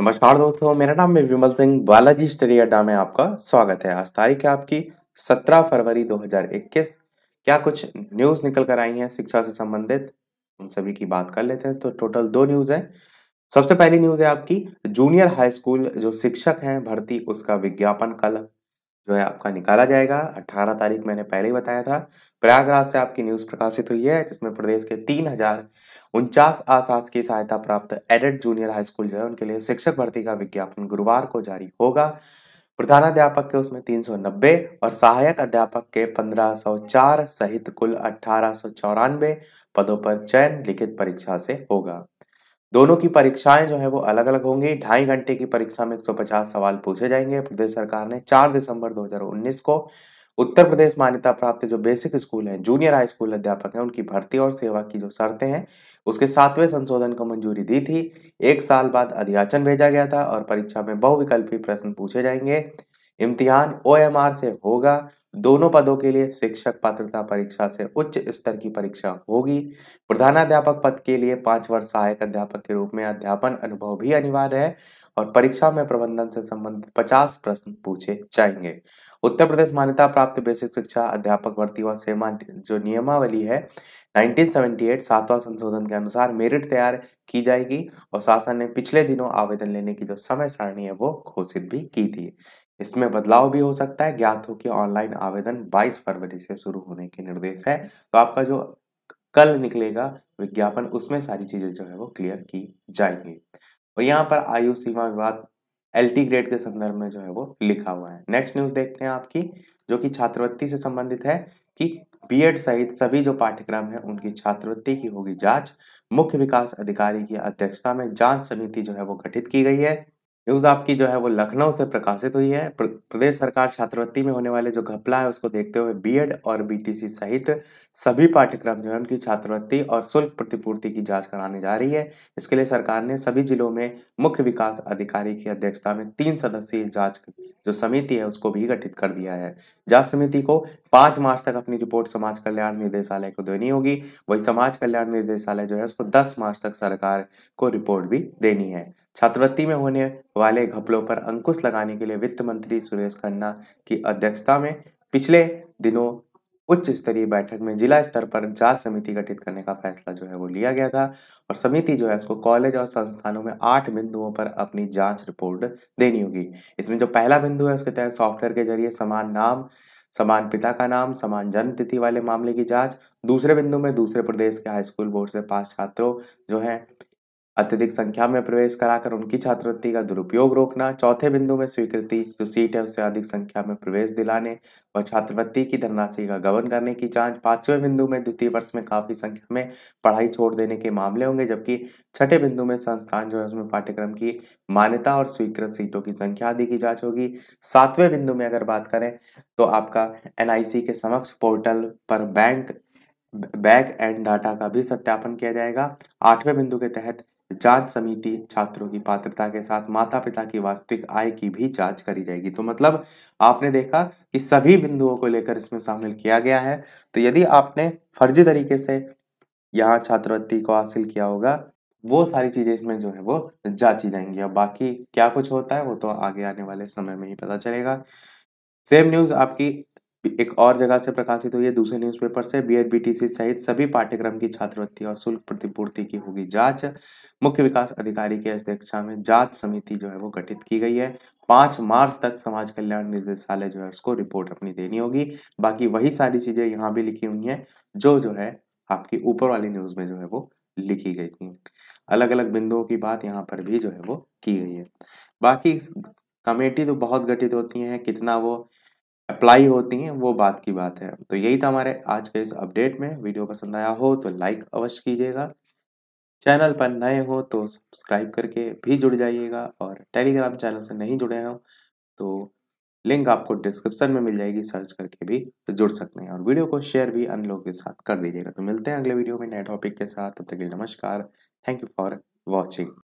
नमस्कार दोस्तों मेरा नाम है विमल सिंह बालाजी स्टडी अड्डा में आपका स्वागत है आज तारीख है आपकी 17 फरवरी 2021 क्या कुछ न्यूज़ निकल कर आई है शिक्षा से संबंधित उन सभी की बात कर लेते हैं तो टोटल दो न्यूज़ है सबसे पहली न्यूज़ है आपकी जूनियर हाई स्कूल जो शिक्षक हैं भर्ती उसका विज्ञापन कल जो है आपका निकाला जाएगा 18 तारीख मैंने पहले ही बताया था प्रयागराज से आपकी न्यूज़ प्रकाशित हुई है जिसमें प्रदेश के तीन हजार उनचास आसास की सहायता प्राप्त एडेड जूनियर हाई स्कूल जो है उनके लिए शिक्षक भर्ती का विज्ञापन गुरुवार को जारी होगा प्रधानाध्यापक के उसमें 390 और सहायक अध्यापक के 1504 सहित कुल अठारह पदों पर चयन लिखित परीक्षा से होगा दोनों की परीक्षाएं जो है वो अलग अलग होंगी ढाई घंटे की परीक्षा में 150 सवाल पूछे जाएंगे प्रदेश सरकार ने 4 दिसंबर 2019 को उत्तर प्रदेश मान्यता प्राप्त जो बेसिक स्कूल हैं जूनियर हाई स्कूल अध्यापक हैं उनकी भर्ती और सेवा की जो शर्तें हैं उसके सातवें संशोधन को मंजूरी दी थी एक साल बाद अधियाचन भेजा गया था और परीक्षा में बहुविकल्पी प्रश्न पूछे जाएंगे इम्तिहान ओ से होगा दोनों पदों के लिए शिक्षक पात्रता परीक्षा से उच्च स्तर की परीक्षा होगी प्रधानाध्यापक पद के लिए पांच वर्ष सहायक अध्यापक के रूप में अध्यापन अनुभव भी अनिवार्य है और परीक्षा में प्रबंधन से संबंधित पचास प्रश्न पूछे जाएंगे उत्तर प्रदेश मान्यता प्राप्त बेसिक शिक्षा अध्यापक भर्ती व सेवा जो नियमावली है 1978 सातवां संशोधन के अनुसार मेरिट तैयार की जाएगी और शासन ने पिछले दिनों आवेदन लेने की जो समय सारणी है वो घोषित भी की थी इसमें बदलाव भी हो सकता है ज्ञात हो कि ऑनलाइन आवेदन 22 फरवरी से शुरू होने के निर्देश है तो आपका जो कल निकलेगा विज्ञापन उसमें सारी चीज़ें जो है वो क्लियर की जाएंगी और यहाँ पर आयु सीमा विवाद एल ग्रेड के संदर्भ में जो है वो लिखा हुआ है नेक्स्ट न्यूज़ देखते हैं आपकी जो कि छात्रवृत्ति से संबंधित है कि बीएड सहित सभी जो पाठ्यक्रम है उनकी छात्रवृत्ति की होगी जांच मुख्य विकास अधिकारी की अध्यक्षता में जांच समिति जो है वो गठित की गई है न्यूज़ आपकी जो है वो लखनऊ से प्रकाशित हुई है प्र, प्रदेश सरकार छात्रवृत्ति में होने वाले जो घपला है उसको देखते हुए बीएड और बीटीसी सहित सभी पाठ्यक्रम जो है उनकी छात्रवृत्ति और शुल्क प्रतिपूर्ति की जांच कराने जा रही है इसके लिए सरकार ने सभी जिलों में मुख्य विकास अधिकारी की अध्यक्षता में तीन सदस्यीय जाँच जो समिति है उसको भी गठित कर दिया है जांच समिति को पांच मार्च तक अपनी रिपोर्ट समाज कल्याण निदेशालय को देनी होगी वही समाज कल्याण निदेशालय जो है उसको दस मार्च तक सरकार को रिपोर्ट भी देनी है छात्रवृत्ति में होने वाले घपलों पर अंकुश लगाने के लिए वित्त मंत्री सुरेश खन्ना की अध्यक्षता में पिछले दिनों उच्च स्तरीय बैठक में जिला स्तर पर जांच समिति गठित करने का फैसला जो है वो लिया गया था और समिति जो है उसको कॉलेज और संस्थानों में आठ बिंदुओं पर अपनी जांच रिपोर्ट देनी होगी इसमें जो पहला बिंदु है उसके तहत सॉफ्टवेयर के जरिए समान नाम समान पिता का नाम समान जन्म तिथि वाले मामले की जांच दूसरे बिंदु में दूसरे प्रदेश के हाई स्कूल बोर्ड से पास छात्रों जो हैं अत्यधिक संख्या में प्रवेश कराकर उनकी छात्रवृत्ति का दुरुपयोग रोकना चौथे बिंदु में स्वीकृति जो सीट है उसे अधिक संख्या में प्रवेश दिलाने व छात्रवृत्ति की धनराशि का गबन करने की जांच पांचवें बिंदु में द्वितीय वर्ष में काफ़ी संख्या में पढ़ाई छोड़ देने के मामले होंगे जबकि छठे बिंदु में संस्थान जो है उसमें पाठ्यक्रम की मान्यता और स्वीकृत सीटों की संख्या आदि की जाँच होगी सातवें बिंदु में अगर बात करें तो आपका एन के समक्ष पोर्टल पर बैंक बैक एंड डाटा का भी सत्यापन किया जाएगा आठवें बिंदु के तहत जांच समिति छात्रों की पात्रता के साथ माता पिता की वास्तविक आय की भी जांच करी जाएगी तो मतलब आपने देखा कि सभी बिंदुओं को लेकर इसमें शामिल किया गया है तो यदि आपने फर्जी तरीके से यहाँ छात्रवृत्ति को हासिल किया होगा वो सारी चीजें इसमें जो है वो जांची जाएंगी और बाकी क्या कुछ होता है वो तो आगे आने वाले समय में ही पता चलेगा सेम न्यूज आपकी एक और जगह से प्रकाशित हुई है दूसरे न्यूज़पेपर से बी बीआरबीटीसी सहित सभी पाठ्यक्रम की छात्रवृत्ति और शुल्क प्रतिपूर्ति की होगी जांच मुख्य विकास अधिकारी के अध्यक्षता में जांच समिति जो है वो गठित की गई है पाँच मार्च तक समाज कल्याण निदेशालय जो है उसको रिपोर्ट अपनी देनी होगी बाकी वही सारी चीजें यहाँ भी लिखी हुई हैं जो जो है आपकी ऊपर वाली न्यूज में जो है वो लिखी गई थी अलग अलग बिंदुओं की बात यहाँ पर भी जो है वो की गई है बाकी कमेटी तो बहुत गठित होती हैं कितना वो अप्लाई होती हैं वो बात की बात है तो यही था हमारे आज के इस अपडेट में वीडियो पसंद आया हो तो लाइक अवश्य कीजिएगा चैनल पर नए हो तो सब्सक्राइब करके भी जुड़ जाइएगा और टेलीग्राम चैनल से नहीं जुड़े हों तो लिंक आपको डिस्क्रिप्शन में मिल जाएगी सर्च करके भी तो जुड़ सकते हैं और वीडियो को शेयर भी अन्य लोगों के साथ कर दीजिएगा तो मिलते हैं अगले वीडियो में नए टॉपिक के साथ तब तक के लिए नमस्कार थैंक यू फॉर वॉचिंग